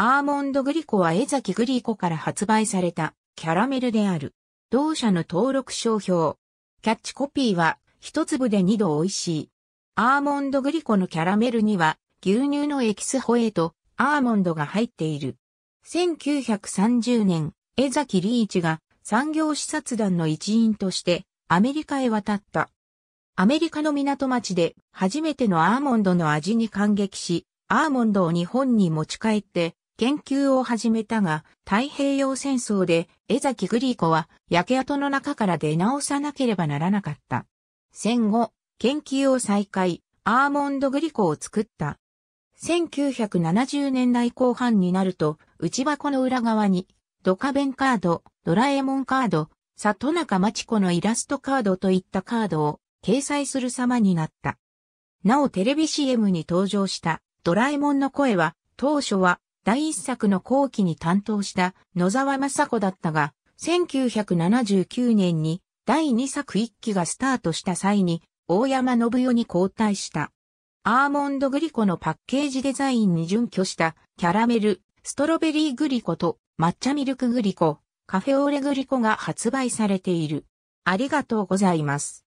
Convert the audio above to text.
アーモンドグリコは江崎グリコから発売されたキャラメルである。同社の登録商標。キャッチコピーは、一粒で二度美味しい。アーモンドグリコのキャラメルには、牛乳のエキスホエーとアーモンドが入っている。1930年、江崎リーチが産業視察団の一員としてアメリカへ渡った。アメリカの港町で初めてのアーモンドの味に感激し、アーモンドを日本に持ち帰って研究を始めたが、太平洋戦争で江崎グリーコは焼け跡の中から出直さなければならなかった。戦後、研究を再開、アーモンドグリコを作った。1970年代後半になると、内箱の裏側に、ドカベンカード、ドラえもんカード、里中町子のイラストカードといったカードを掲載する様になった。なおテレビ CM に登場したドラえもんの声は当初は第一作の後期に担当した野沢雅子だったが、1979年に第二作一期がスタートした際に、大山信代に交代した。アーモンドグリコのパッケージデザインに準拠したキャラメル、ストロベリーグリコと抹茶ミルクグリコ、カフェオレグリコが発売されている。ありがとうございます。